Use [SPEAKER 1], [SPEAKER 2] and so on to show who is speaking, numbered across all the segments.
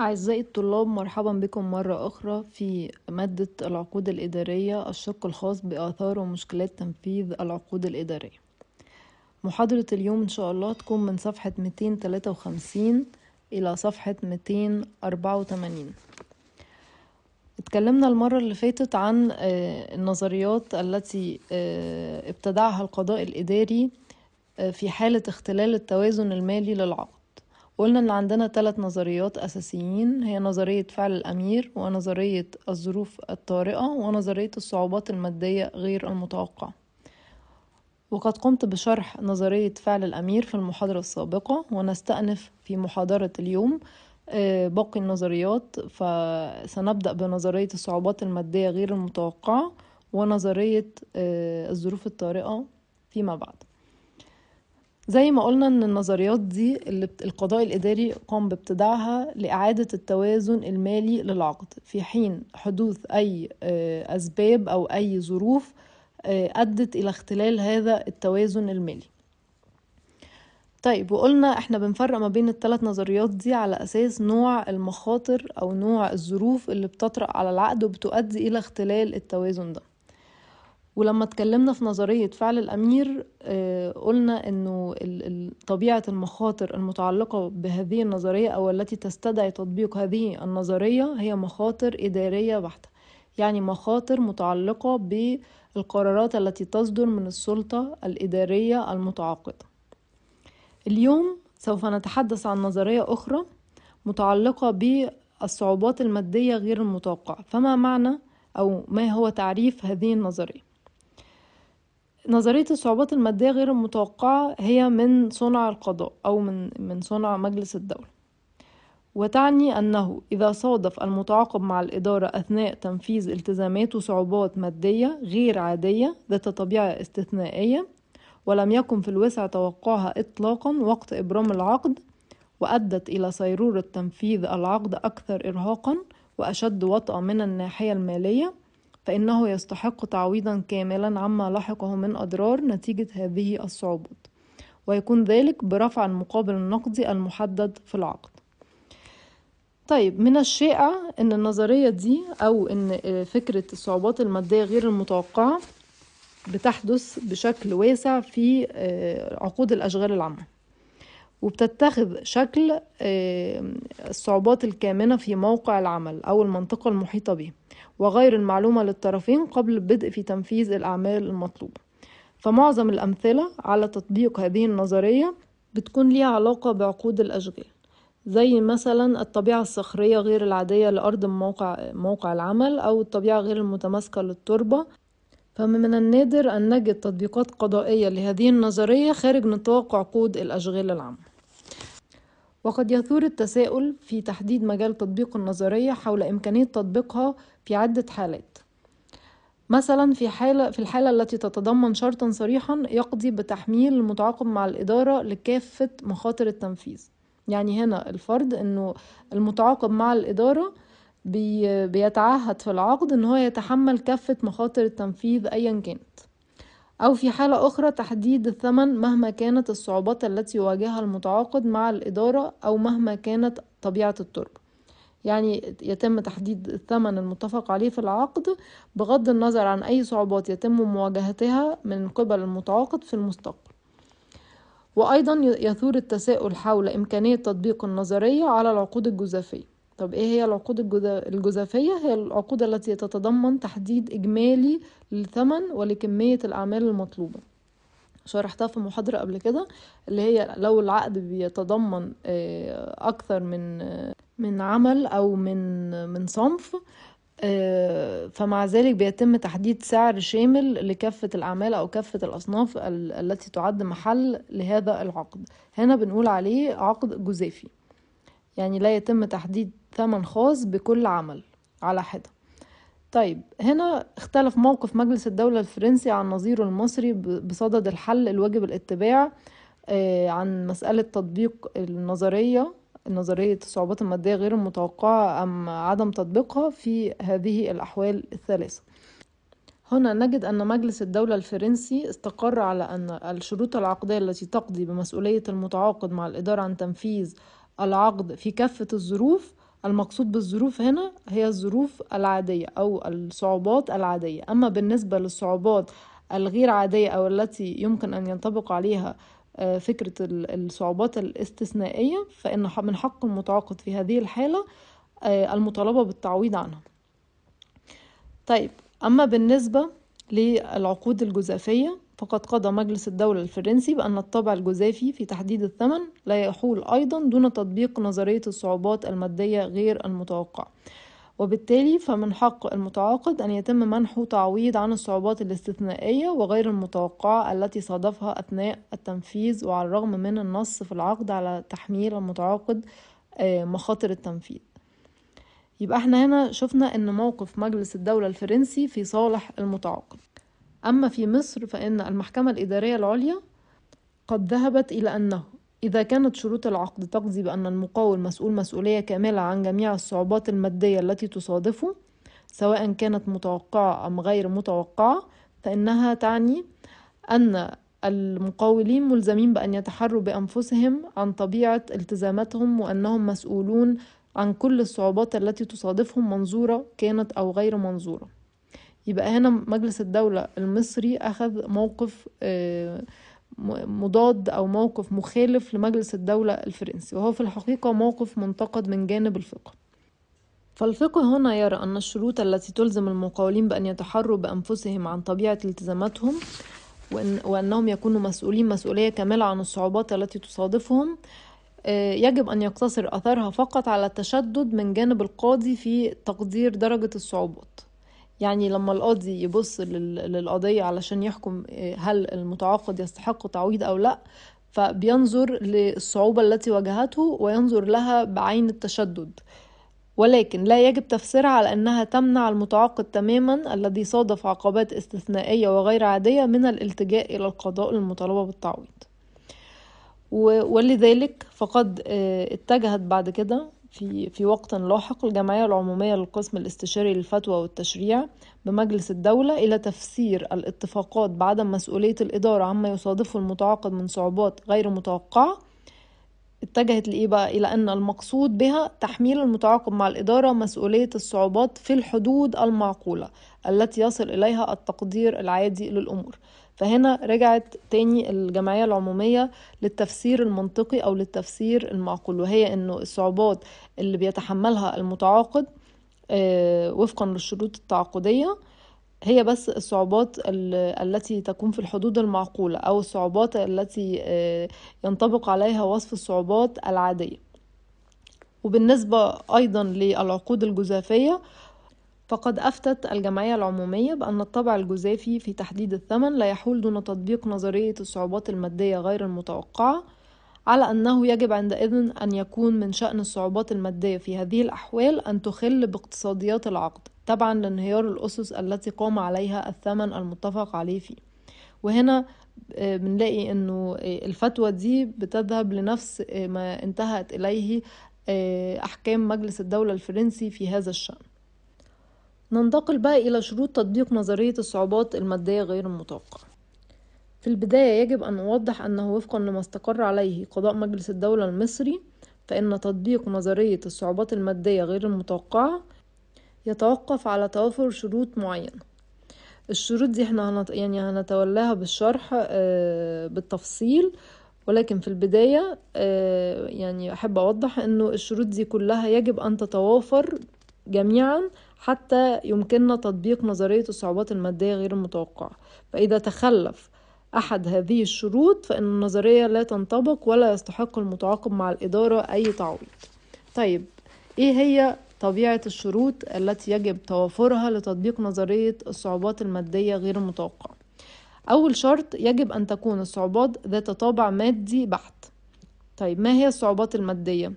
[SPEAKER 1] أعزائي الطلاب مرحبا بكم مرة أخرى في مادة العقود الإدارية الشق الخاص بآثار ومشكلات تنفيذ العقود الإدارية محاضرة اليوم إن شاء الله تكون من صفحة 253 إلى صفحة 284 اتكلمنا المرة اللي فاتت عن آه، النظريات التي آه، ابتدعها القضاء الإداري آه، في حالة اختلال التوازن المالي للعقد قلنا ان عندنا ثلاث نظريات اساسيين هي نظريه فعل الامير ونظريه الظروف الطارئه ونظريه الصعوبات الماديه غير المتوقعه وقد قمت بشرح نظريه فعل الامير في المحاضره السابقه ونستأنف في محاضره اليوم آه، باقي النظريات فسنبدأ بنظرية الصعوبات المادية غير المتوقعة ونظرية آه، الظروف الطارئة فيما بعد زي ما قلنا ان النظريات دي اللي القضاء الاداري قام بابتداعها لاعاده التوازن المالي للعقد في حين حدوث اي آه، اسباب او اي ظروف آه، ادت الى اختلال هذا التوازن المالي طيب وقلنا احنا بنفرق ما بين الثلاث نظريات دي على اساس نوع المخاطر او نوع الظروف اللي بتطرأ على العقد وبتؤدي الى اختلال التوازن ده ولما اتكلمنا في نظرية فعل الأمير آه، قلنا أنه طبيعة المخاطر المتعلقة بهذه النظرية أو التي تستدعي تطبيق هذه النظرية هي مخاطر إدارية بحتة يعني مخاطر متعلقة بالقرارات التي تصدر من السلطة الإدارية المتعاقدة اليوم سوف نتحدث عن نظرية أخرى متعلقة بالصعوبات المادية غير المتوقعة فما معنى أو ما هو تعريف هذه النظرية نظرية الصعوبات المادية غير المتوقعة هي من صنع القضاء أو من من صنع مجلس الدولة وتعني أنه إذا صادف المتعاقب مع الإدارة أثناء تنفيذ التزاماته صعوبات مادية غير عادية ذات طبيعة استثنائية ولم يكن في الوسع توقعها إطلاقا وقت إبرام العقد وأدت إلى صيرورة تنفيذ العقد أكثر إرهاقا وأشد وطأة من الناحية المالية فإنه يستحق تعويضا كاملا عما لحقه من أضرار نتيجة هذه الصعوبات ويكون ذلك برفع المقابل النقدي المحدد في العقد طيب من الشائع ان النظريه دي او ان فكره الصعوبات الماديه غير المتوقعه بتحدث بشكل واسع في آه، عقود الاشغال العامه وبتتخذ شكل آه، الصعوبات الكامنه في موقع العمل او المنطقه المحيطه به وغير المعلومة للطرفين قبل البدء في تنفيذ الأعمال المطلوبة فمعظم الأمثلة على تطبيق هذه النظرية بتكون ليها علاقة بعقود الأشغال زي مثلا الطبيعة الصخرية غير العادية لأرض موقع, موقع العمل أو الطبيعة غير المتماسكة للتربة فمن النادر أن نجد تطبيقات قضائية لهذه النظرية خارج نطاق عقود الأشغال العامة وقد يثور التساؤل في تحديد مجال تطبيق النظرية حول إمكانية تطبيقها في عدة حالات مثلا في حالة في الحالة التي تتضمن شرطا صريحا يقضي بتحميل المتعاقب مع الإدارة لكافة مخاطر التنفيذ يعني هنا الفرد انه المتعاقب مع الإدارة بيتعهد في العقد أنه هو يتحمل كافة مخاطر التنفيذ ايا كانت أو في حالة أخرى تحديد الثمن مهما كانت الصعوبات التي يواجهها المتعاقد مع الإدارة أو مهما كانت طبيعة التربة يعني يتم تحديد الثمن المتفق عليه في العقد بغض النظر عن أي صعوبات يتم مواجهتها من قبل المتعاقد في المستقبل وأيضا يثور التساؤل حول إمكانية تطبيق النظرية على العقود الجزافية طب ايه هي العقود الجزافية؟ هي العقود التي تتضمن تحديد إجمالي للثمن ولكمية الأعمال المطلوبة شرحتها في محاضرة قبل كده اللي هي لو العقد بيتضمن آه، أكثر من من عمل أو من من صنف آه، فمع ذلك بيتم تحديد سعر شامل لكافة الأعمال أو كافة الأصناف التي تعد محل لهذا العقد هنا بنقول عليه عقد جزافي يعني لا يتم تحديد ثمن خاص بكل عمل على حدة طيب هنا اختلف موقف مجلس الدولة الفرنسي عن نظيره المصري بصدد الحل الواجب الاتباع آه، عن مسألة تطبيق النظرية نظرية الصعوبات المادية غير المتوقعة أم عدم تطبيقها في هذه الأحوال الثلاثة هنا نجد أن مجلس الدولة الفرنسي استقر على أن الشروط العقدية التي تقضي بمسؤولية المتعاقد مع الإدارة عن تنفيذ العقد في كافة الظروف المقصود بالظروف هنا هي الظروف العادية أو الصعوبات العادية أما بالنسبة للصعوبات الغير عادية أو التي يمكن أن ينطبق عليها آه، فكرة الصعوبات الاستثنائية فإن من حق المتعاقد في هذه الحالة آه، المطالبة بالتعويض عنها طيب أما بالنسبة للعقود الجزافية فقد قضى مجلس الدولة الفرنسي بأن الطابع الجزافي في تحديد الثمن لا يحول أيضا دون تطبيق نظرية الصعوبات المادية غير المتوقعة وبالتالي فمن حق المتعاقد أن يتم منحه تعويض عن الصعوبات الاستثنائية وغير المتوقعة التي صادفها أثناء التنفيذ وعلى الرغم من النص في العقد على تحميل المتعاقد آه، مخاطر التنفيذ يبقى احنا هنا شفنا ان موقف مجلس الدولة الفرنسي في صالح المتعاقد أما في مصر فإن المحكمة الإدارية العليا قد ذهبت إلى أنه إذا كانت شروط العقد تقضي بأن المقاول مسؤول مسؤولية كاملة عن جميع الصعوبات المادية التي تصادفه سواء كانت متوقعة أم غير متوقعة فإنها تعني أن المقاولين ملزمين بأن يتحروا بأنفسهم عن طبيعة التزاماتهم وأنهم مسؤولون عن كل الصعوبات التي تصادفهم منظورة كانت أو غير منظورة يبقى هنا مجلس الدولة المصري أخذ موقف آه، مضاد أو موقف مخالف لمجلس الدولة الفرنسي وهو في الحقيقة موقف منتقد من جانب الفقه فالفقه هنا يرى أن الشروط التي تلزم المقاولين بأن يتحروا بأنفسهم عن طبيعة التزاماتهم وأن وأنهم يكونوا مسؤولين مسؤولية كاملة عن الصعوبات التي تصادفهم آه، يجب أن يقتصر أثرها فقط على التشدد من جانب القاضي في تقدير درجة الصعوبات يعني لما القاضي يبص للقضية علشان يحكم آه، هل المتعاقد يستحق تعويض أو لا فبينظر للصعوبة التي واجهته وينظر لها بعين التشدد ولكن لا يجب تفسيرها على أنها تمنع المتعاقد تماما الذي صادف عقبات استثنائية وغير عادية من الالتجاء إلى القضاء المطالبة بالتعويض ولذلك فقد آه، اتجهت بعد كده في في وقت لاحق الجمعية العمومية للقسم الاستشاري للفتوى والتشريع بمجلس الدولة إلى تفسير الاتفاقات بعدم مسؤولية الإدارة عما يصادفه المتعاقد من صعوبات غير متوقعة اتجهت لإيه بقى إلى أن المقصود بها تحميل المتعاقد مع الإدارة مسؤولية الصعوبات في الحدود المعقولة التي يصل إليها التقدير العادي للأمور فهنا رجعت تاني الجمعية العمومية للتفسير المنطقي أو للتفسير المعقول وهي أنه الصعوبات اللي بيتحملها المتعاقد آه، وفقا للشروط التعاقدية هي بس الصعوبات التي تكون في الحدود المعقولة أو الصعوبات التي آه، ينطبق عليها وصف الصعوبات العادية وبالنسبة أيضا للعقود الجزافية فقد أفتت الجمعية العمومية بأن الطبع الجزافي في تحديد الثمن لا يحول دون تطبيق نظرية الصعوبات المادية غير المتوقعة على أنه يجب عندئذ أن يكون من شأن الصعوبات المادية في هذه الأحوال أن تخل باقتصاديات العقد تبعا لانهيار الأسس التي قام عليها الثمن المتفق عليه فيه وهنا آه، بنلاقي أنه آه، الفتوى دي بتذهب لنفس آه، ما انتهت إليه أحكام مجلس الدولة الفرنسي في هذا الشأن ننتقل بقى إلى شروط تطبيق نظرية الصعوبات المادية غير المتوقعة في البداية يجب أن أوضح أنه وفقا لما استقر عليه قضاء مجلس الدولة المصري فإن تطبيق نظرية الصعوبات المادية غير المتوقعة يتوقف على توافر شروط معينة الشروط دي احنا يعني هنتولاها بالشرح آه، بالتفصيل ولكن في البداية آه، يعني أحب أوضح أنه الشروط دي كلها يجب أن تتوافر جميعا حتى يمكننا تطبيق نظرية الصعوبات المادية غير المتوقعة فإذا تخلف أحد هذه الشروط فإن النظرية لا تنطبق ولا يستحق المتعاقب مع الإدارة أي تعويض طيب إيه هي طبيعة الشروط التي يجب توافرها لتطبيق نظرية الصعوبات المادية غير المتوقعة أول شرط يجب أن تكون الصعوبات ذات طابع مادي بحت طيب ما هي الصعوبات المادية؟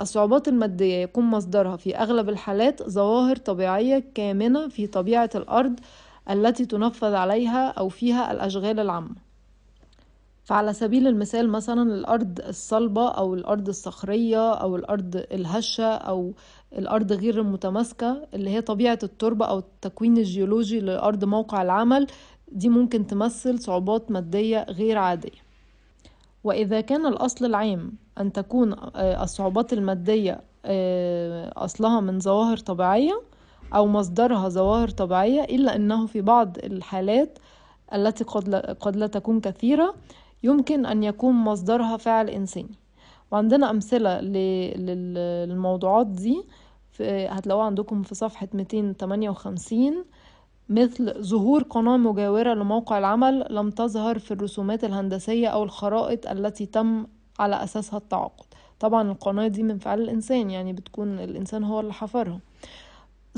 [SPEAKER 1] الصعوبات المادية يكون مصدرها في أغلب الحالات ظواهر طبيعية كامنة في طبيعة الأرض التي تنفذ عليها أو فيها الأشغال العامة فعلى سبيل المثال مثلا الأرض الصلبة أو الأرض الصخرية أو الأرض الهشة أو الأرض غير المتماسكة اللي هي طبيعة التربة أو التكوين الجيولوجي لأرض موقع العمل دي ممكن تمثل صعوبات مادية غير عادية وإذا كان الأصل العام أن تكون آه، الصعوبات المادية آه، أصلها من ظواهر طبيعية أو مصدرها ظواهر طبيعية إلا أنه في بعض الحالات التي قد لا, قد لا تكون كثيرة يمكن أن يكون مصدرها فعل إنساني وعندنا أمثلة للموضوعات دي هتلاقوها عندكم في صفحة 258 مثل ظهور قناة مجاورة لموقع العمل لم تظهر في الرسومات الهندسية أو الخرائط التي تم على أساسها التعاقد طبعا القناة دي من فعل الإنسان يعني بتكون الإنسان هو اللي حفرها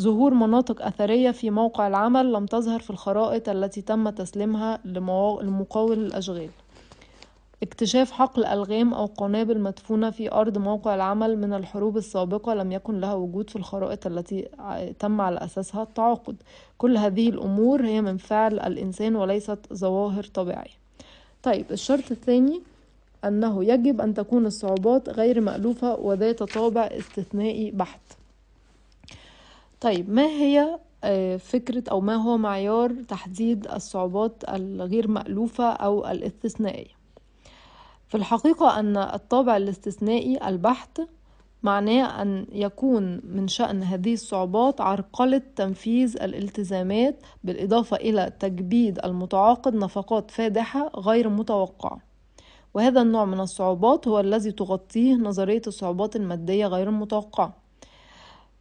[SPEAKER 1] ظهور مناطق أثرية في موقع العمل لم تظهر في الخرائط التي تم تسليمها لمقاول الأشغال اكتشاف حقل ألغام أو قنابل مدفونة في أرض موقع العمل من الحروب السابقة لم يكن لها وجود في الخرائط التي تم على أساسها التعاقد كل هذه الأمور هي من فعل الإنسان وليست ظواهر طبيعية طيب الشرط الثاني أنه يجب أن تكون الصعوبات غير مألوفة وذات طابع استثنائي بحت طيب ما هي آه، فكرة أو ما هو معيار تحديد الصعوبات الغير مألوفة أو الاستثنائية في الحقيقة أن الطابع الاستثنائي البحت معناه أن يكون من شأن هذه الصعوبات عرقلة تنفيذ الالتزامات بالإضافة إلى تجبيد المتعاقد نفقات فادحة غير متوقعة وهذا النوع من الصعوبات هو الذي تغطيه نظرية الصعوبات المادية غير المتوقعة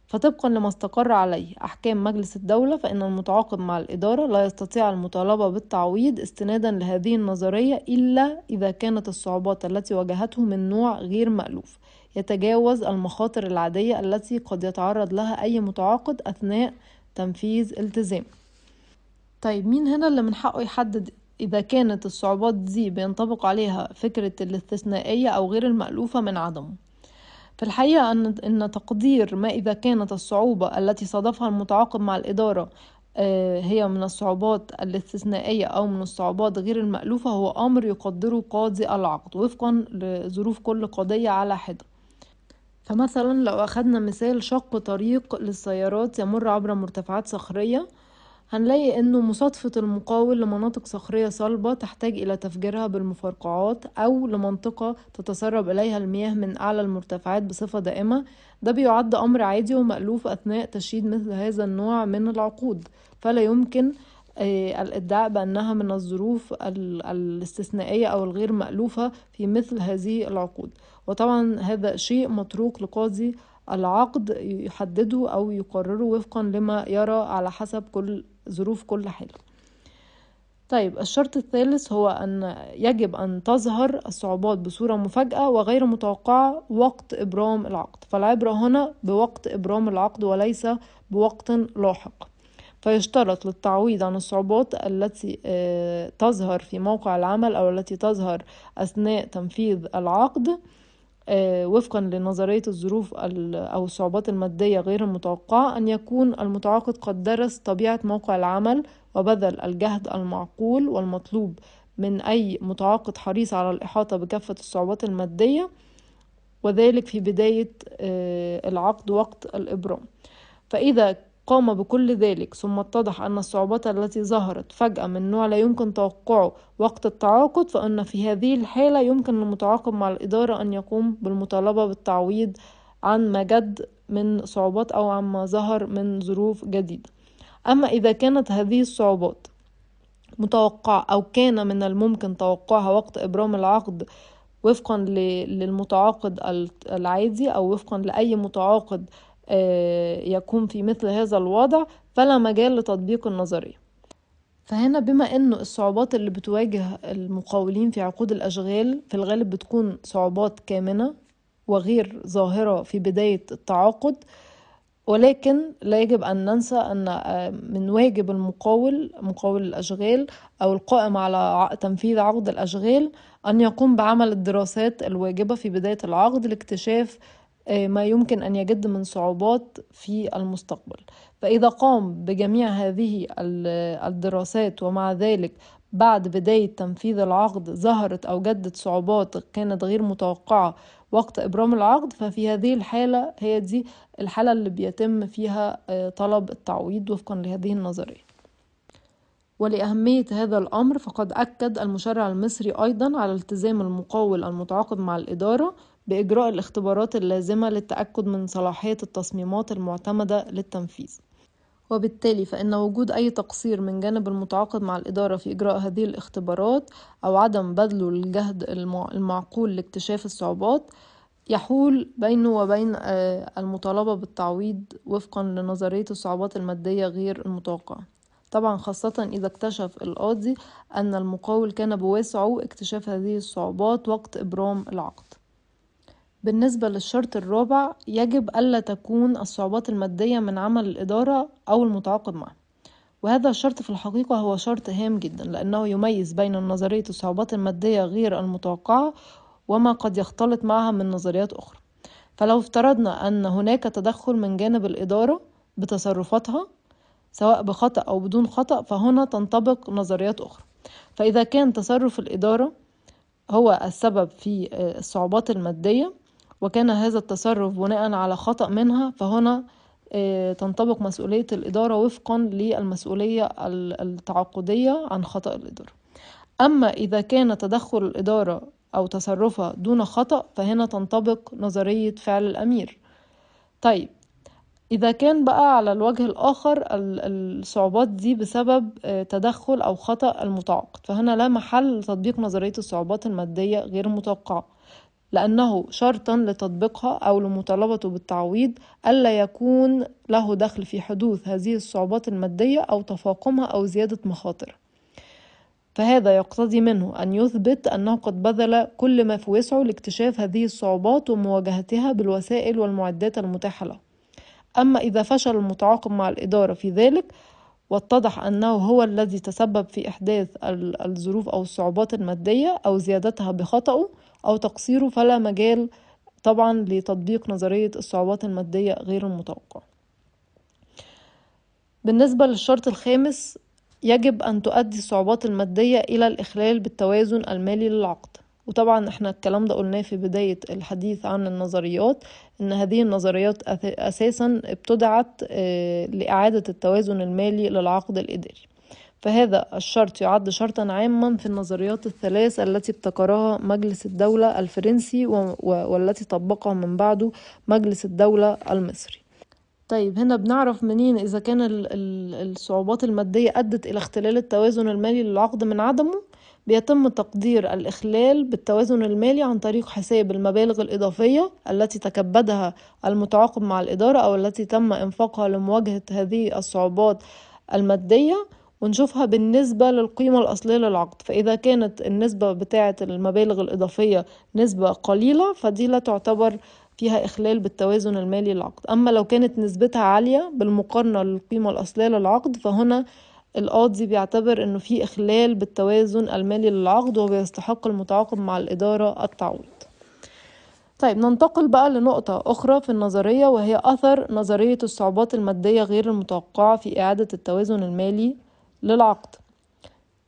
[SPEAKER 1] فطبقا لما استقر عليه أحكام مجلس الدولة فإن المتعاقد مع الإدارة لا يستطيع المطالبة بالتعويض استنادا لهذه النظرية إلا إذا كانت الصعوبات التي واجهته من نوع غير مألوف يتجاوز المخاطر العادية التي قد يتعرض لها أي متعاقد أثناء تنفيذ التزامه طيب مين هنا اللي من حقه يحدد إذا كانت الصعوبات دي بينطبق عليها فكرة الاستثنائية أو غير المألوفة من عدمه في الحقيقة أن, أن تقدير ما إذا كانت الصعوبة التي صادفها المتعاقب مع الإدارة آه، هي من الصعوبات الاستثنائية أو من الصعوبات غير المألوفة هو أمر يقدره قاضي العقد وفقا لظروف كل قضية على حدة فمثلا لو أخدنا مثال شق طريق للسيارات يمر عبر مرتفعات صخرية هنلاقي أنه مصادفة المقاول لمناطق صخرية صلبة تحتاج إلى تفجيرها بالمفرقعات أو لمنطقة تتسرب إليها المياه من أعلى المرتفعات بصفة دائمة ده بيعد أمر عادي ومألوف أثناء تشييد مثل هذا النوع من العقود فلا يمكن آه، الادعاء بانها من الظروف الاستثنائيه او الغير مالوفه في مثل هذه العقود وطبعا هذا شيء متروك لقاضي العقد يحدده او يقرره وفقا لما يرى على حسب كل ظروف كل حاله طيب الشرط الثالث هو أن يجب أن تظهر الصعوبات بصورة مفاجاه وغير متوقعة وقت إبرام العقد فالعبرة هنا بوقت إبرام العقد وليس بوقت لاحق فيشترط للتعويض عن الصعوبات التي آه، تظهر في موقع العمل أو التي تظهر أثناء تنفيذ العقد آه، وفقا لنظرية الظروف أو الصعوبات المادية غير المتوقعة أن يكون المتعاقد قد درس طبيعة موقع العمل وبذل الجهد المعقول والمطلوب من أي متعاقد حريص على الإحاطة بكافة الصعوبات المادية وذلك في بداية آه، العقد وقت الإبرام فإذا قام بكل ذلك ثم اتضح أن الصعوبات التي ظهرت فجأة من نوع لا يمكن توقعه وقت التعاقد فإن في هذه الحالة يمكن للمتعاقد مع الإدارة أن يقوم بالمطالبة بالتعويض عن ما جد من صعوبات أو عما ظهر من ظروف جديدة أما إذا كانت هذه الصعوبات متوقعة أو كان من الممكن توقعها وقت إبرام العقد وفقا للمتعاقد العادي أو وفقا لأي متعاقد آه، يكون في مثل هذا الوضع فلا مجال لتطبيق النظرية فهنا بما انه الصعوبات اللي بتواجه المقاولين في عقود الاشغال في الغالب بتكون صعوبات كامنه وغير ظاهره في بدايه التعاقد ولكن لا يجب ان ننسى ان آه، من واجب المقاول مقاول الاشغال او القائم على تنفيذ عقد الاشغال ان يقوم بعمل الدراسات الواجبه في بدايه العقد لاكتشاف آه، ما يمكن أن يجد من صعوبات في المستقبل فإذا قام بجميع هذه الدراسات ومع ذلك بعد بداية تنفيذ العقد ظهرت أو جدت صعوبات كانت غير متوقعة وقت إبرام العقد ففي هذه الحالة هي دي الحالة اللي بيتم فيها آه، طلب التعويض وفقا لهذه النظرية ولأهمية هذا الأمر فقد أكد المشرع المصري أيضا على التزام المقاول المتعاقد مع الإدارة بإجراء الاختبارات اللازمة للتأكد من صلاحية التصميمات المعتمدة للتنفيذ وبالتالي فإن وجود أي تقصير من جانب المتعاقد مع الإدارة في إجراء هذه الاختبارات أو عدم بذله الجهد المعقول لاكتشاف الصعوبات يحول بينه وبين آه، المطالبة بالتعويض وفقا لنظرية الصعوبات المادية غير المتوقعة طبعا خاصة إذا اكتشف القاضي أن المقاول كان بواسعه اكتشاف هذه الصعوبات وقت إبرام العقد بالنسبة للشرط الرابع يجب ألا تكون الصعوبات المادية من عمل الإدارة أو المتعاقد معه وهذا الشرط في الحقيقة هو شرط هام جدا لأنه يميز بين نظرية الصعوبات المادية غير المتوقعة وما قد يختلط معها من نظريات أخرى فلو افترضنا أن هناك تدخل من جانب الإدارة بتصرفاتها سواء بخطأ أو بدون خطأ فهنا تنطبق نظريات أخرى فإذا كان تصرف الإدارة هو السبب في آه، الصعوبات المادية وكان هذا التصرف بناء على خطأ منها فهنا آه، تنطبق مسؤولية الإدارة وفقا للمسؤولية التعاقدية عن خطأ الإدارة أما إذا كان تدخل الإدارة أو تصرفها دون خطأ فهنا تنطبق نظرية فعل الأمير طيب إذا كان بقى على الوجه الآخر الصعوبات دي بسبب آه، تدخل أو خطأ المتعاقد فهنا لا محل لتطبيق نظرية الصعوبات المادية غير المتوقعة لأنه شرطا لتطبيقها أو لمطالبته بالتعويض ألا يكون له دخل في حدوث هذه الصعوبات المادية أو تفاقمها أو زيادة مخاطر فهذا يقتضي منه أن يثبت أنه قد بذل كل ما في وسعه لاكتشاف هذه الصعوبات ومواجهتها بالوسائل والمعدات المتاحة له أما إذا فشل المتعاقب مع الإدارة في ذلك واتضح أنه هو الذي تسبب في إحداث الظروف أو الصعوبات المادية أو زيادتها بخطأه أو تقصيره فلا مجال طبعا لتطبيق نظرية الصعوبات المادية غير المتوقعة بالنسبة للشرط الخامس يجب أن تؤدي الصعوبات المادية إلى الإخلال بالتوازن المالي للعقد وطبعا احنا الكلام ده قلناه في بداية الحديث عن النظريات ان هذه النظريات اساسا ابتدعت آه، لإعادة التوازن المالي للعقد الإداري فهذا الشرط يعد شرطا عاما في النظريات الثلاث التي ابتكرها مجلس الدولة الفرنسي والتي طبقها من بعده مجلس الدولة المصري طيب هنا بنعرف منين إذا كان الصعوبات المادية أدت إلى اختلال التوازن المالي للعقد من عدمه بيتم تقدير الإخلال بالتوازن المالي عن طريق حساب المبالغ الإضافية التي تكبدها المتعاقب مع الإدارة أو التي تم إنفاقها لمواجهة هذه الصعوبات المادية ونشوفها بالنسبة للقيمة الأصلية للعقد فإذا كانت النسبة بتاعة المبالغ الإضافية نسبة قليلة فدي لا تعتبر فيها إخلال بالتوازن المالي للعقد أما لو كانت نسبتها عالية بالمقارنة للقيمة الأصلية للعقد فهنا القاضي بيعتبر أنه في إخلال بالتوازن المالي للعقد وبيستحق المتعاقد مع الإدارة التعويض طيب ننتقل بقى لنقطة أخرى في النظرية وهي أثر نظرية الصعوبات المادية غير المتوقعة في إعادة التوازن المالي للعقد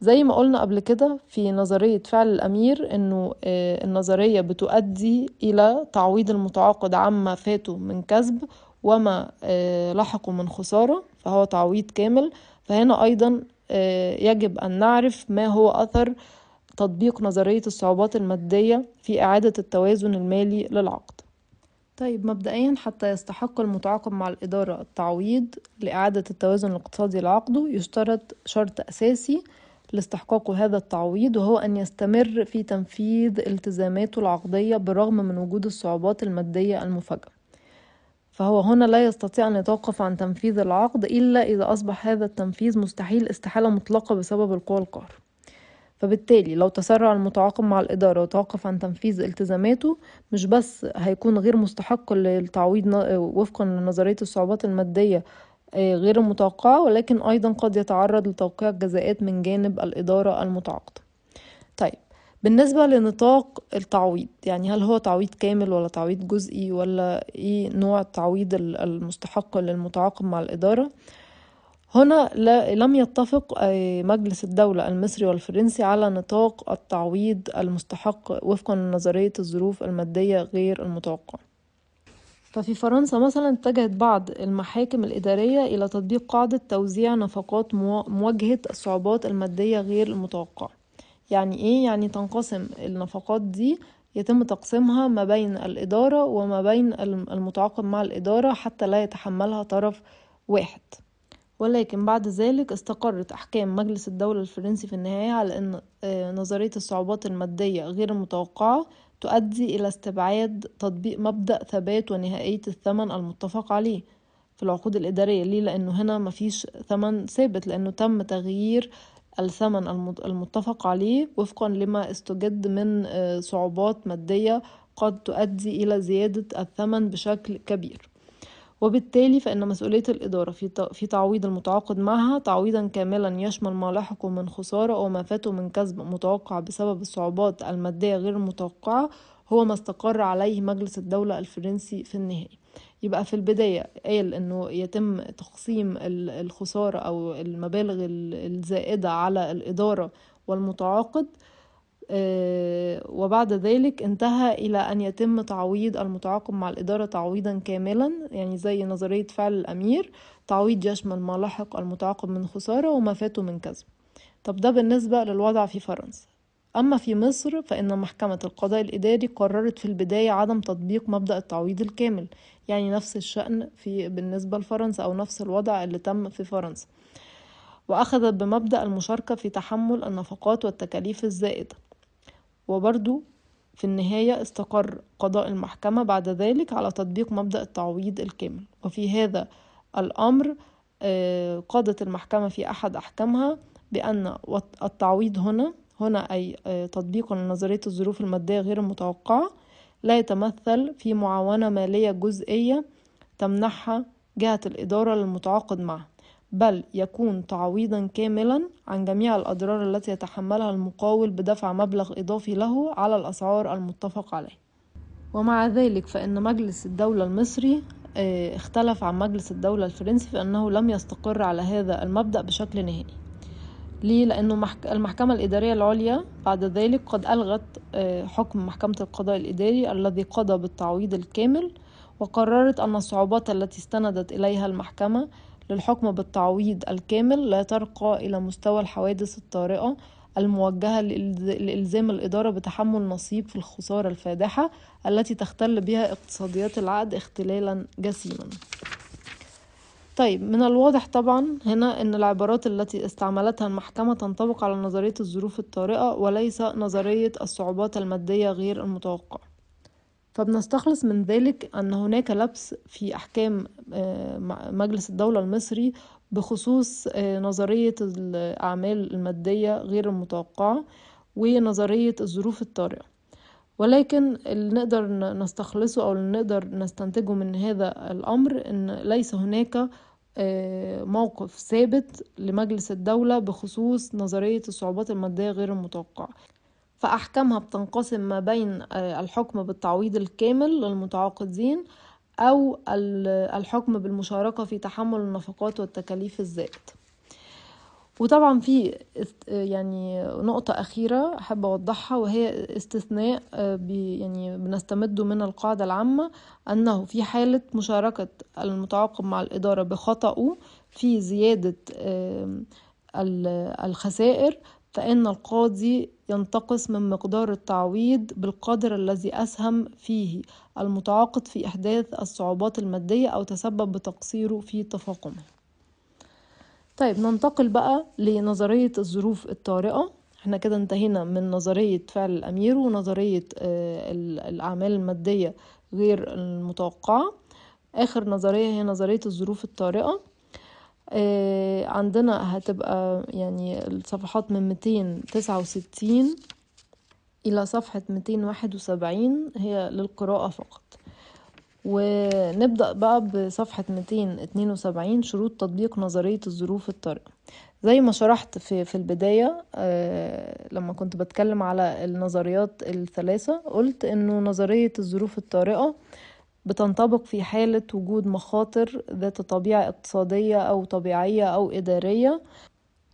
[SPEAKER 1] زي ما قلنا قبل كده في نظرية فعل الأمير أنه آه، النظرية بتؤدي إلى تعويض المتعاقد عما فاته من كسب وما آه، لحقه من خسارة فهو تعويض كامل فهنا أيضا آه، يجب أن نعرف ما هو أثر تطبيق نظرية الصعوبات المادية في إعادة التوازن المالي للعقد طيب مبدئيا حتى يستحق المتعاقد مع الإدارة التعويض لإعادة التوازن الاقتصادي لعقده يشترط شرط أساسي لاستحقاق هذا التعويض وهو أن يستمر في تنفيذ التزاماته العقدية بالرغم من وجود الصعوبات المادية المفاجئة فهو هنا لا يستطيع أن يتوقف عن تنفيذ العقد إلا إذا أصبح هذا التنفيذ مستحيل استحالة مطلقة بسبب القوى القهر فبالتالي لو تسرع المتعاقب مع الإدارة وتوقف عن تنفيذ التزاماته مش بس هيكون غير مستحق للتعويض وفقا لنظرية الصعوبات المادية آه، غير المتوقعة ولكن أيضا قد يتعرض لتوقيع جزاءات من جانب الإدارة المتعاقدة طيب بالنسبة لنطاق التعويض يعني هل هو تعويض كامل ولا تعويض جزئي ولا ايه نوع التعويض المستحق للمتعاقب مع الإدارة هنا لم يتفق مجلس الدولة المصري والفرنسي على نطاق التعويض المستحق وفقا لنظرية الظروف المادية غير المتوقعة ففي فرنسا مثلا اتجهت بعض المحاكم الإدارية إلى تطبيق قاعدة توزيع نفقات مواجهة الصعوبات المادية غير المتوقعة يعني إيه؟ يعني تنقسم النفقات دي يتم تقسيمها ما بين الإدارة وما بين المتعاقد مع الإدارة حتى لا يتحملها طرف واحد ولكن بعد ذلك استقرت أحكام مجلس الدولة الفرنسي في النهاية على أن آه، نظرية الصعوبات المادية غير المتوقعة تؤدي إلى استبعاد تطبيق مبدأ ثبات ونهائية الثمن المتفق عليه في العقود الإدارية ليه لأنه هنا مفيش ثمن ثابت لأنه تم تغيير الثمن المتفق عليه وفقا لما استجد من آه، صعوبات مادية قد تؤدي إلى زيادة الثمن بشكل كبير وبالتالي فإن مسؤولية الإدارة في تعويض المتعاقد معها تعويضا كاملا يشمل ما لحقه من خسارة أو ما فاته من كسب متوقع بسبب الصعوبات المادية غير المتوقعة هو ما استقر عليه مجلس الدولة الفرنسي في النهاية يبقى في البداية قال أنه يتم تقسيم الخسارة أو المبالغ الزائدة على الإدارة والمتعاقد آه، وبعد ذلك انتهى إلى أن يتم تعويض المتعاقب مع الإدارة تعويضا كاملا يعني زي نظرية فعل الأمير تعويض يشمل ما لحق المتعاقب من خسارة وما فاته من كسب طب ده بالنسبة للوضع في فرنسا أما في مصر فإن محكمة القضاء الإداري قررت في البداية عدم تطبيق مبدأ التعويض الكامل يعني نفس الشأن في بالنسبة لفرنسا أو نفس الوضع اللي تم في فرنسا وأخذت بمبدأ المشاركة في تحمل النفقات والتكاليف الزائدة وبرضو في النهاية استقر قضاء المحكمة بعد ذلك على تطبيق مبدأ التعويض الكامل وفي هذا الأمر آه، قادت المحكمة في أحد أحكامها بأن التعويض هنا هنا أي آه، تطبيق لنظرية الظروف المادية غير المتوقعة لا يتمثل في معاونة مالية جزئية تمنحها جهة الإدارة للمتعاقد معها بل يكون تعويضا كاملا عن جميع الأضرار التي يتحملها المقاول بدفع مبلغ إضافي له على الأسعار المتفق عليه ومع ذلك فإن مجلس الدولة المصري آه، اختلف عن مجلس الدولة الفرنسي في أنه لم يستقر على هذا المبدأ بشكل نهائي ليه؟ لأنه المحكمة الإدارية العليا بعد ذلك قد ألغت آه، حكم محكمة القضاء الإداري الذي قضى بالتعويض الكامل وقررت أن الصعوبات التي استندت إليها المحكمة للحكم بالتعويض الكامل لا ترقى إلى مستوى الحوادث الطارئة الموجهة لإلزام الإدارة بتحمل نصيب في الخسارة الفادحة التي تختل بها اقتصاديات العقد اختلالا جسيما طيب من الواضح طبعا هنا أن العبارات التي استعملتها المحكمة تنطبق على نظرية الظروف الطارئة وليس نظرية الصعوبات المادية غير المتوقعة فبنستخلص من ذلك أن هناك لبس في أحكام آه، مجلس الدولة المصري بخصوص آه، نظرية الأعمال المادية غير المتوقعة ونظرية الظروف الطارئة ولكن اللي نقدر نستخلصه أو اللي نقدر نستنتجه من هذا الأمر أن ليس هناك آه، موقف ثابت لمجلس الدولة بخصوص نظرية الصعوبات المادية غير المتوقعة فأحكامها بتنقسم ما بين آه، الحكم بالتعويض الكامل للمتعاقدين أو الحكم بالمشاركة في تحمل النفقات والتكاليف الزائد وطبعا في يعني نقطة أخيرة أحب أوضحها وهي استثناء آه، يعني بنستمده من القاعدة العامة أنه في حالة مشاركة المتعاقب مع الإدارة بخطأه في زيادة الخسائر فإن القاضي ينتقص من مقدار التعويض بالقدر الذي أسهم فيه المتعاقد في إحداث الصعوبات المادية أو تسبب بتقصيره في تفاقمه طيب ننتقل بقى لنظرية الظروف الطارئة احنا كده انتهينا من نظرية فعل الأمير ونظرية آه، الأعمال المادية غير المتوقعة آخر نظرية هي نظرية الظروف الطارئة آه، عندنا هتبقى يعني الصفحات من 269 إلى صفحة 271 هي للقراءة فقط ونبدأ بقى بصفحة 272 شروط تطبيق نظرية الظروف الطارئة زي ما شرحت في, في البداية آه، لما كنت بتكلم على النظريات الثلاثة قلت انه نظرية الظروف الطارئة بتنطبق في حالة وجود مخاطر ذات طبيعة اقتصادية أو طبيعية أو إدارية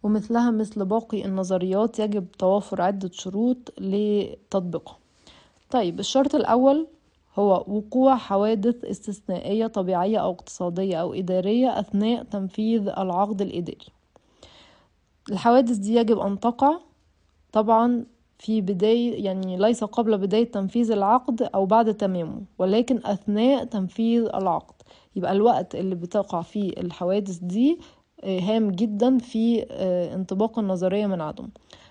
[SPEAKER 1] ومثلها مثل باقي النظريات يجب توافر عدة شروط لتطبيقها طيب الشرط الأول هو وقوع حوادث استثنائية طبيعية أو اقتصادية أو إدارية أثناء تنفيذ العقد الإداري الحوادث دي يجب أن تقع طبعا في بداية يعني ليس قبل بداية تنفيذ العقد أو بعد تمامه ولكن أثناء تنفيذ العقد يبقى الوقت اللي بتقع فيه الحوادث دي آه، هام جدا في آه، انطباق النظرية من عدم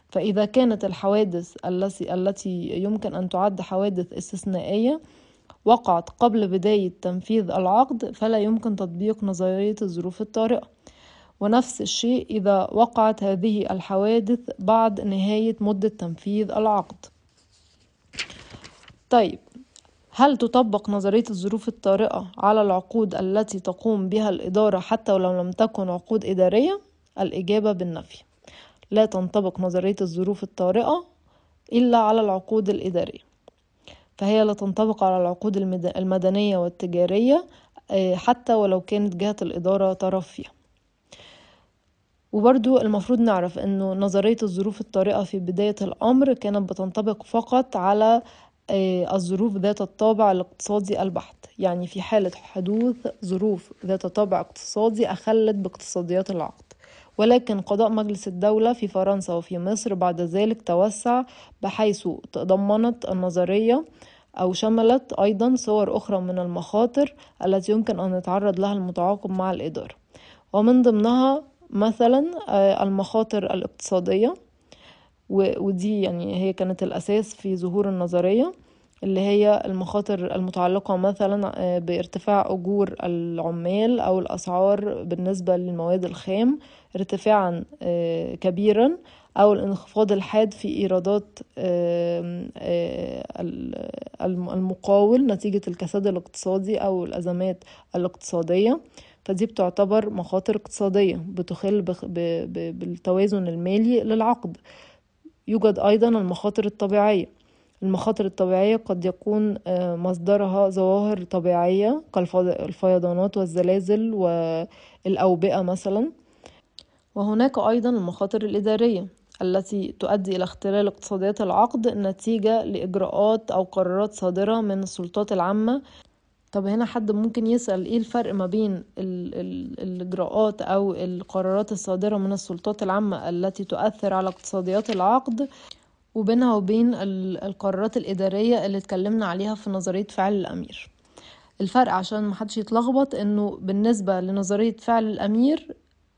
[SPEAKER 1] فإذا كانت الحوادث التي يمكن أن تعد حوادث استثنائية وقعت قبل بداية تنفيذ العقد فلا يمكن تطبيق نظرية الظروف الطارئة ونفس الشيء إذا وقعت هذه الحوادث بعد نهاية مدة تنفيذ العقد طيب هل تطبق نظرية الظروف الطارئة على العقود التي تقوم بها الإدارة حتى ولو لم تكن عقود إدارية؟ الإجابة بالنفي لا تنطبق نظرية الظروف الطارئة إلا على العقود الإدارية فهي لا تنطبق على العقود المدنية والتجارية آه، حتى ولو كانت جهة الإدارة طرف فيها وبرضو المفروض نعرف أنه نظرية الظروف الطارئة في بداية الأمر كانت بتنطبق فقط على آه، الظروف ذات الطابع الاقتصادي البحت يعني في حالة حدوث ظروف ذات طابع اقتصادي أخلت باقتصاديات العقد ولكن قضاء مجلس الدولة في فرنسا وفي مصر بعد ذلك توسع بحيث تضمنت النظرية أو شملت أيضا صور أخرى من المخاطر التي يمكن أن يتعرض لها المتعاقب مع الإدارة ومن ضمنها مثلا آه، المخاطر الاقتصادية ودي يعني هي كانت الأساس في ظهور النظرية اللي هي المخاطر المتعلقة مثلا آه، بارتفاع أجور العمال أو الأسعار بالنسبة للمواد الخام ارتفاعا آه، كبيرا أو الانخفاض الحاد في إيرادات المقاول نتيجة الكساد الاقتصادي أو الأزمات الاقتصادية فدي بتعتبر مخاطر اقتصادية بتخل بالتوازن المالي للعقد يوجد أيضا المخاطر الطبيعية المخاطر الطبيعية قد يكون مصدرها ظواهر طبيعية كالفيضانات والزلازل والأوبئة مثلا وهناك أيضا المخاطر الإدارية التي تؤدي إلى اختلال اقتصاديات العقد نتيجة لإجراءات أو قرارات صادرة من السلطات العامة طب هنا حد ممكن يسأل إيه الفرق ما بين الإجراءات أو القرارات الصادرة من السلطات العامة التي تؤثر على اقتصاديات العقد وبينها وبين القرارات الإدارية اللي اتكلمنا عليها في نظرية فعل الأمير الفرق عشان محدش يتلخبط انه بالنسبة لنظرية فعل الأمير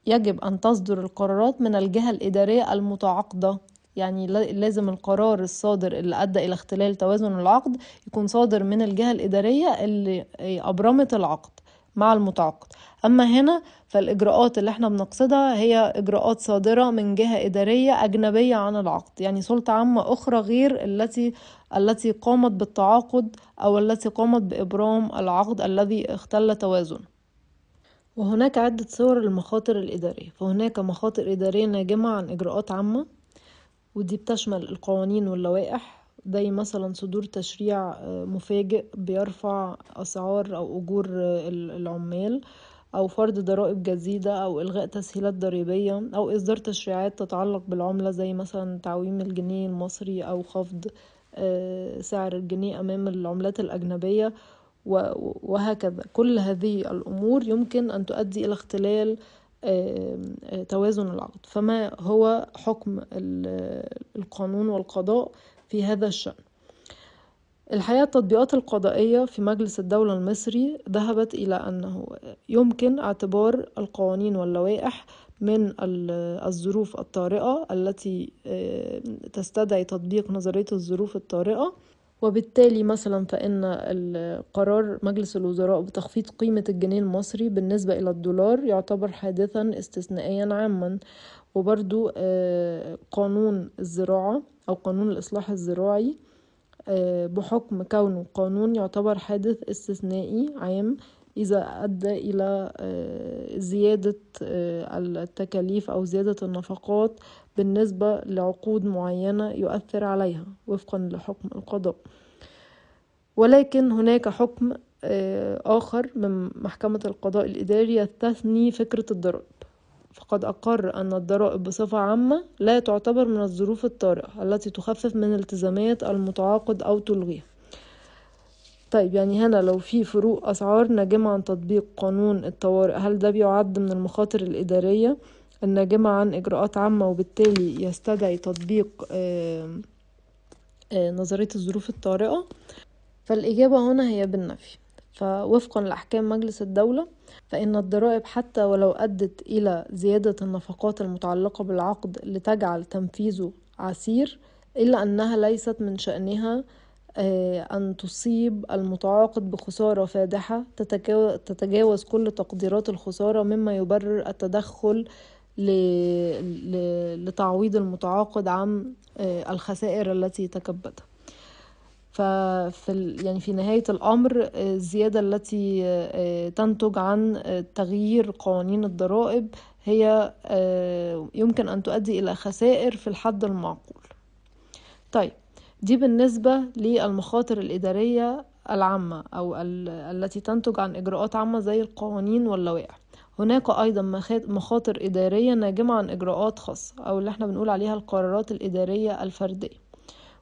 [SPEAKER 1] يجب أن تصدر القرارات من الجهة الإدارية المتعاقدة يعني لازم القرار الصادر اللي أدى إلى اختلال توازن العقد يكون صادر من الجهة الإدارية اللي أبرمت العقد مع المتعاقد أما هنا فالإجراءات اللي احنا بنقصدها هي إجراءات صادرة من جهة إدارية أجنبية عن العقد يعني سلطة عامة أخرى غير التي التي قامت بالتعاقد أو التي قامت بإبرام العقد الذي اختل توازنه وهناك عدة صور للمخاطر الإدارية فهناك مخاطر إدارية ناجمة عن إجراءات عامة ودي بتشمل القوانين واللوائح زي مثلا صدور تشريع آه، مفاجئ بيرفع أسعار أو أجور آه، العمال أو فرض ضرائب جديدة أو إلغاء تسهيلات ضريبية أو إصدار تشريعات تتعلق بالعملة زي مثلا تعويم الجنيه المصري أو خفض آه، سعر الجنيه أمام العملات الأجنبية وهكذا كل هذه الأمور يمكن أن تؤدي إلى اختلال آه، توازن العقد فما هو حكم القانون والقضاء في هذا الشأن الحقيقة التطبيقات القضائية في مجلس الدولة المصري ذهبت إلى أنه يمكن اعتبار القوانين واللوائح من الظروف الطارئة التي تستدعي تطبيق نظرية الظروف الطارئة وبالتالي مثلا فإن قرار مجلس الوزراء بتخفيض قيمة الجنيه المصري بالنسبة إلى الدولار يعتبر حادثا استثنائيا عاما وبرضو آه، قانون الزراعة أو قانون الإصلاح الزراعي آه، بحكم كونه قانون يعتبر حادث استثنائي عام إذا أدى إلى آه، زيادة آه، التكاليف أو زيادة النفقات بالنسبة لعقود معينة يؤثر عليها وفقا لحكم القضاء ولكن هناك حكم آه، آخر من محكمة القضاء الإداري يستثني فكرة الضرائب فقد أقر أن الضرائب بصفة عامة لا تعتبر من الظروف الطارئة التي تخفف من التزامات المتعاقد أو تلغيها طيب يعني هنا لو في فروق أسعار ناجمة عن تطبيق قانون الطوارئ هل ده بيعد من المخاطر الإدارية الناجمة عن إجراءات عامة وبالتالي يستدعي تطبيق آه، آه، نظرية الظروف الطارئة فالإجابة هنا هي بالنفي فوفقا لأحكام مجلس الدولة فإن الضرائب حتى ولو أدت إلى زيادة النفقات المتعلقة بالعقد لتجعل تنفيذه عسير إلا أنها ليست من شأنها آه، أن تصيب المتعاقد بخسارة فادحة تتجاوز كل تقديرات الخسارة مما يبرر التدخل لتعويض المتعاقد عن آه، الخسائر التي تكبدها ففي يعني في نهاية الأمر آه، الزيادة التي تنتج عن تغيير قوانين الضرائب هي يمكن أن تؤدي إلى خسائر في الحد المعقول طيب دي بالنسبة للمخاطر الإدارية العامة أو التي تنتج عن إجراءات عامة زي القوانين واللوائح هناك أيضا مخاطر إدارية ناجمة عن إجراءات خاصة أو اللي احنا بنقول عليها القرارات الإدارية الفردية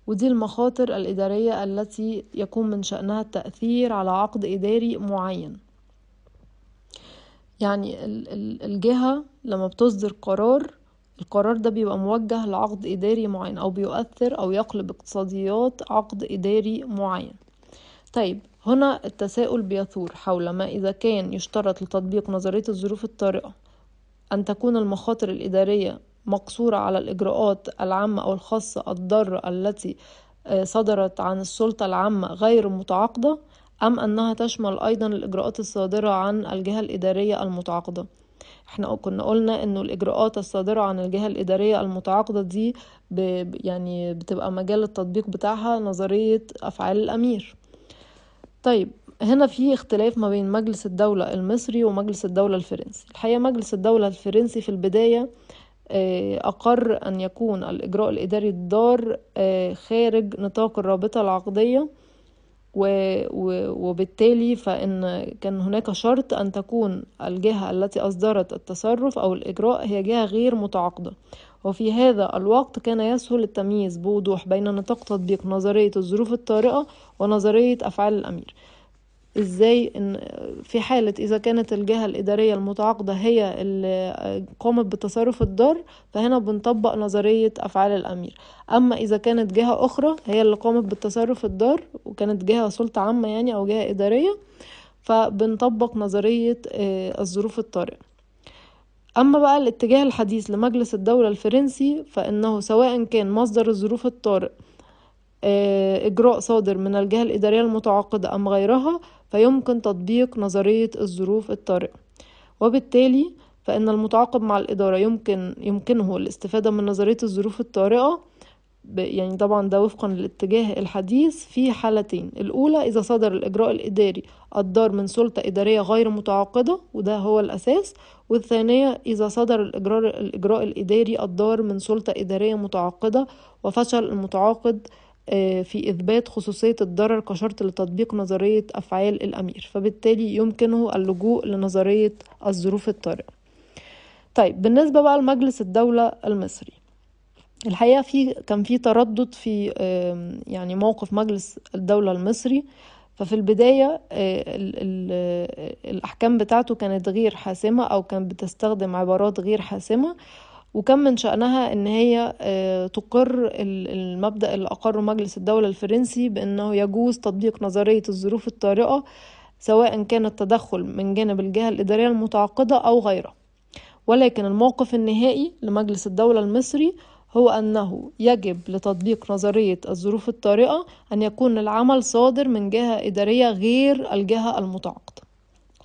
[SPEAKER 1] ودي المخاطر الإدارية التي يكون من شأنها التأثير على عقد إداري معين يعني الجهة لما بتصدر قرار القرار ده بيبقى موجه لعقد إداري معين أو بيؤثر أو يقلب اقتصاديات عقد إداري معين طيب هنا التساؤل بيثور حول ما إذا كان يشترط لتطبيق نظرية الظروف الطارئة أن تكون المخاطر الإدارية مقصورة على الإجراءات العامة أو الخاصة الضارة التي آه، صدرت عن السلطة العامة غير المتعاقدة أم أنها تشمل أيضا الإجراءات الصادرة عن الجهة الإدارية المتعاقدة احنا كنا قلنا انه الاجراءات الصادره عن الجهه الاداريه المتعاقده دي ب يعني بتبقى مجال التطبيق بتاعها نظريه افعال الامير طيب هنا في اختلاف ما بين مجلس الدولة المصري ومجلس الدولة الفرنسي الحقيقة مجلس الدولة الفرنسي في البداية آه، أقر أن يكون الإجراء الإداري الدار آه، خارج نطاق الرابطة العقدية وبالتالي فإن كان هناك شرط أن تكون الجهة التي أصدرت التصرف أو الإجراء هي جهة غير متعاقدة وفي هذا الوقت كان يسهل التمييز بوضوح بين نطاق تطبيق نظرية الظروف الطارئة ونظرية أفعال الأمير ازاي إن في حالة اذا كانت الجهة الادارية المتعاقدة هي اللي قامت بتصرف الضر فهنا بنطبق نظرية افعال الامير اما اذا كانت جهة اخرى هي اللي قامت بتصرف الضر وكانت جهة سلطة عامة يعني او جهة ادارية فبنطبق نظرية آه، الظروف الطارئة أما بقى الاتجاه الحديث لمجلس الدولة الفرنسي فإنه سواء كان مصدر الظروف الطارئ آه، إجراء صادر من الجهة الإدارية المتعاقدة أم غيرها فيمكن تطبيق نظرية الظروف الطارئة وبالتالي فإن المتعاقد مع الإدارة يمكن يمكنه الاستفادة من نظرية الظروف الطارئة يعني طبعا ده وفقا للاتجاه الحديث في حالتين الأولى إذا صدر الإجراء الإداري الدار من سلطة إدارية غير متعاقدة وده هو الأساس والثانية إذا صدر الإجراء, الإجراء الإداري الدار من سلطة إدارية متعاقدة وفشل المتعاقد آه، في إثبات خصوصية الضرر كشرط لتطبيق نظرية أفعال الأمير فبالتالي يمكنه اللجوء لنظرية الظروف الطارئة طيب بالنسبة بقى لمجلس الدولة المصري الحقيقة في كان في تردد في يعني موقف مجلس الدولة المصري ففي البداية آه، آه، الأحكام بتاعته كانت غير حاسمة أو كان بتستخدم عبارات غير حاسمة وكان من شأنها أن هي آه، تقر المبدأ اللي أقره مجلس الدولة الفرنسي بأنه يجوز تطبيق نظرية الظروف الطارئة سواء كان التدخل من جانب الجهة الإدارية المتعاقدة أو غيرها ولكن الموقف النهائي لمجلس الدولة المصري هو أنه يجب لتطبيق نظرية الظروف الطارئة أن يكون العمل صادر من جهة إدارية غير الجهة المتعاقدة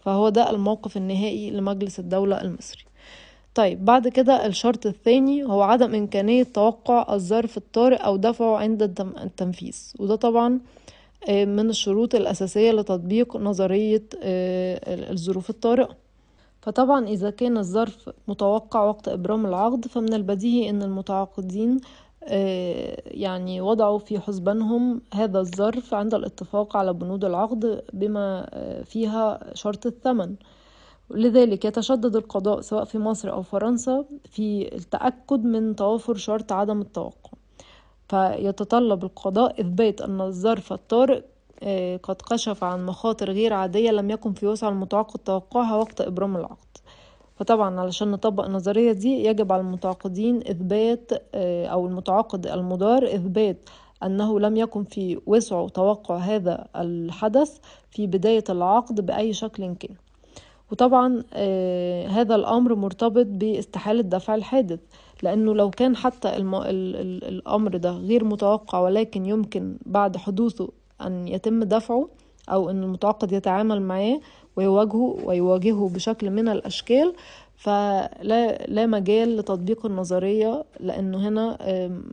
[SPEAKER 1] فهو ده الموقف النهائي لمجلس الدولة المصري طيب بعد كده الشرط الثاني هو عدم إمكانية توقع الظرف الطارئ أو دفعه عند التنفيذ وده طبعا آه، من الشروط الأساسية لتطبيق نظرية آه، الظروف الطارئة فطبعا إذا كان الظرف متوقع وقت إبرام العقد فمن البديهي أن المتعاقدين آه، يعني وضعوا في حسبانهم هذا الظرف عند الاتفاق على بنود العقد بما فيها شرط الثمن لذلك يتشدد القضاء سواء في مصر أو فرنسا في التأكد من توافر شرط عدم التوقع فيتطلب القضاء إثبات أن الظرف الطارئ آه، قد كشف عن مخاطر غير عادية لم يكن في وسع المتعاقد توقعها وقت إبرام العقد فطبعا علشان نطبق النظرية دي يجب على المتعاقدين إثبات آه، أو المتعاقد المضار إثبات أنه لم يكن في وسعه توقع هذا الحدث في بداية العقد بأي شكل كان وطبعا آه، هذا الأمر مرتبط باستحالة دفع الحادث لأنه لو كان حتى الم... ال... ال... الأمر ده غير متوقع ولكن يمكن بعد حدوثه أن يتم دفعه أو أن المتعاقد يتعامل معاه ويواجهه ويواجهه بشكل من الأشكال فلا لا مجال لتطبيق النظرية لأنه هنا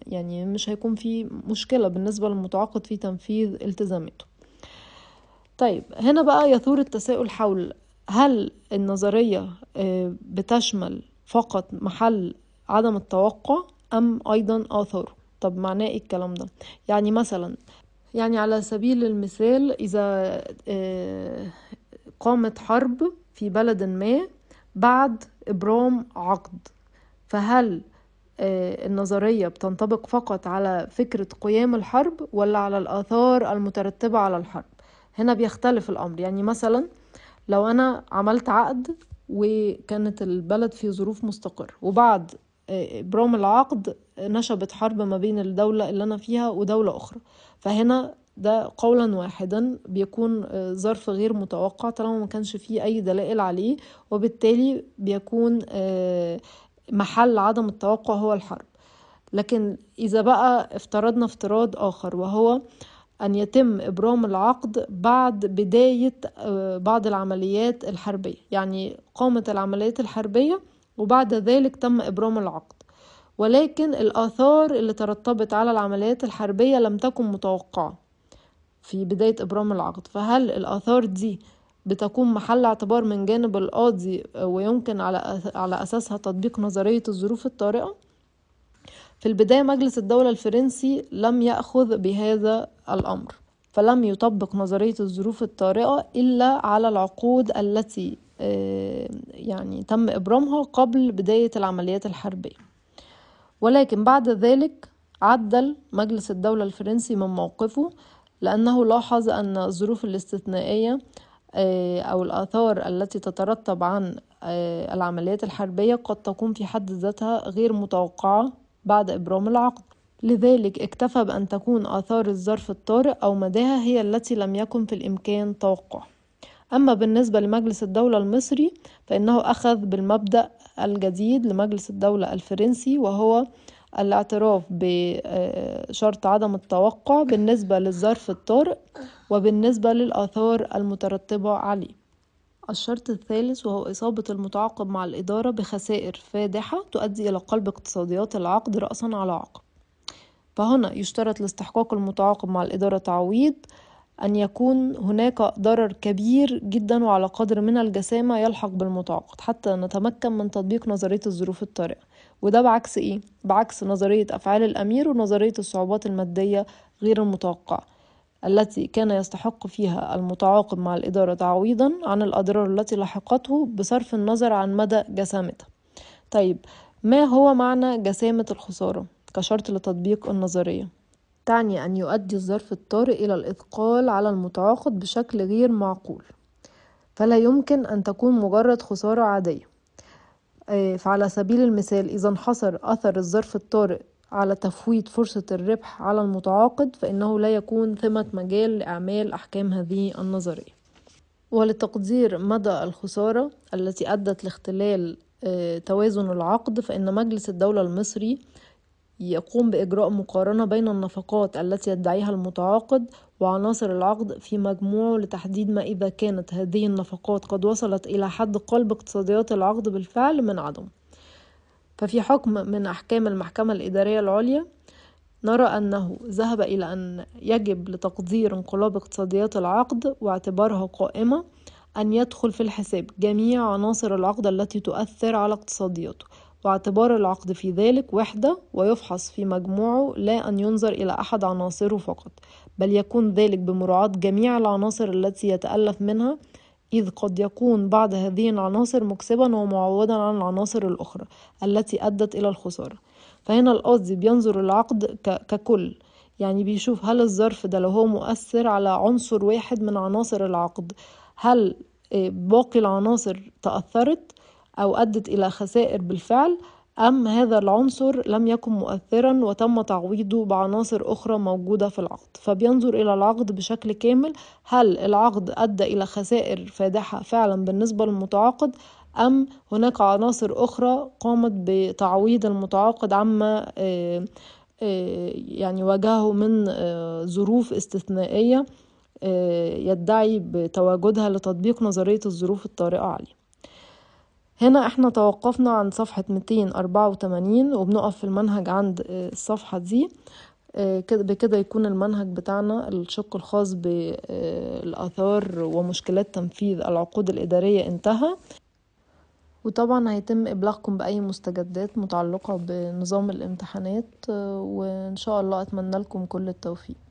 [SPEAKER 1] يعني مش هيكون في مشكلة بالنسبة للمتعاقد في تنفيذ التزاماته طيب هنا بقى يثور التساؤل حول هل النظرية آه، بتشمل فقط محل عدم التوقع أم أيضا آثاره طب معناه إيه الكلام ده يعني مثلا يعني على سبيل المثال إذا آه، قامت حرب في بلد ما بعد إبرام عقد فهل آه، النظرية بتنطبق فقط على فكرة قيام الحرب ولا على الآثار المترتبة على الحرب هنا بيختلف الأمر يعني مثلا لو انا عملت عقد وكانت البلد في ظروف مستقرة وبعد إبرام آه، العقد نشبت حرب ما بين الدولة اللي أنا فيها ودولة أخرى فهنا ده قولا واحدا بيكون آه، ظرف غير متوقع طالما ما كانش فيه أي دلائل عليه وبالتالي بيكون آه، محل عدم التوقع هو الحرب لكن إذا بقى افترضنا افتراض آخر وهو آه أن يتم إبرام العقد بعد بداية آه، بعض العمليات الحربية يعني قامت العمليات الحربية وبعد ذلك تم إبرام العقد ولكن الآثار اللي ترتبت على العمليات الحربية لم تكن متوقعة في بداية إبرام العقد فهل الآثار دي بتكون محل اعتبار من جانب القاضي آه، ويمكن على أساسها تطبيق نظرية الظروف الطارئة في البداية مجلس الدولة الفرنسي لم يأخذ بهذا الأمر فلم يطبق نظرية الظروف الطارئة إلا على العقود التي آه، يعني تم إبرامها قبل بداية العمليات الحربية ولكن بعد ذلك عدل مجلس الدولة الفرنسي من موقفه لأنه لاحظ أن الظروف الاستثنائية آه، أو الآثار التي تترتب عن آه، العمليات الحربية قد تكون في حد ذاتها غير متوقعة بعد إبرام العقد لذلك اكتفى بأن تكون آثار الظرف الطارئ أو مداها هي التي لم يكن في الإمكان توقعها أما بالنسبة لمجلس الدولة المصري فإنه أخذ بالمبدأ الجديد لمجلس الدولة الفرنسي وهو الاعتراف بشرط آه، عدم التوقع بالنسبة للظرف الطارئ وبالنسبة للآثار المترتبة عليه الشرط الثالث وهو إصابة المتعاقب مع الإدارة بخسائر فادحة تؤدي إلى قلب اقتصاديات العقد رأسا على عقب فهنا يشترط لاستحقاق المتعاقب مع الإدارة تعويض أن يكون هناك ضرر كبير جدا وعلى قدر من الجسامة يلحق بالمتعاقد حتى نتمكن من تطبيق نظرية الظروف الطارئة وده بعكس إيه؟ بعكس نظرية أفعال الأمير ونظرية الصعوبات المادية غير المتوقعة التي كان يستحق فيها المتعاقب مع الإدارة تعويضا عن الأضرار التي لحقته بصرف النظر عن مدى جسامتها طيب ما هو معنى جسامة الخسارة كشرط لتطبيق النظرية تعني أن يؤدي الظرف الطارئ إلى الإثقال على المتعاقد بشكل غير معقول فلا يمكن أن تكون مجرد خسارة عادية آه، فعلى سبيل المثال إذا انحصر أثر الظرف الطارئ على تفويت فرصة الربح على المتعاقد فإنه لا يكون ثمة مجال لإعمال أحكام هذه النظرية ولتقدير مدى الخسارة التي أدت لاختلال آه، توازن العقد فإن مجلس الدولة المصري يقوم بإجراء مقارنة بين النفقات التي يدعيها المتعاقد وعناصر العقد في مجموعه لتحديد ما إذا كانت هذه النفقات قد وصلت إلى حد قلب اقتصاديات العقد بالفعل من عدم ففي حكم من أحكام المحكمة الإدارية العليا نرى أنه ذهب إلى أن يجب لتقدير انقلاب اقتصاديات العقد واعتبارها قائمة أن يدخل في الحساب جميع عناصر العقد التي تؤثر على اقتصادياته واعتبار العقد في ذلك وحدة ويفحص في مجموعه لا أن ينظر إلى أحد عناصره فقط بل يكون ذلك بمراعاة جميع العناصر التي يتألف منها إذ قد يكون بعض هذه العناصر مكسبا ومعوضا عن العناصر الأخرى التي أدت إلى الخسارة فهنا القصد بينظر العقد ككل يعني بيشوف هل الظرف ده لو هو مؤثر على عنصر واحد من عناصر العقد هل آه، باقي العناصر تأثرت أو أدت إلى خسائر بالفعل أم هذا العنصر لم يكن مؤثرا وتم تعويضه بعناصر أخرى موجودة في العقد فبينظر إلى العقد بشكل كامل هل العقد أدى إلى خسائر فادحة فعلا بالنسبة للمتعاقد أم هناك عناصر أخرى قامت بتعويض المتعاقد عما آه، آه، يعني واجهه من آه، ظروف استثنائية يدعي بتواجدها لتطبيق نظرية الظروف الطارئة عليه هنا احنا توقفنا عند صفحة 284 وبنقف في المنهج عند آه، الصفحة دي آه، بكده يكون المنهج بتاعنا الشق الخاص بالآثار آه، ومشكلات تنفيذ العقود الإدارية انتهى وطبعا هيتم إبلاغكم بأي مستجدات متعلقة بنظام الامتحانات وإن شاء الله أتمنى لكم كل التوفيق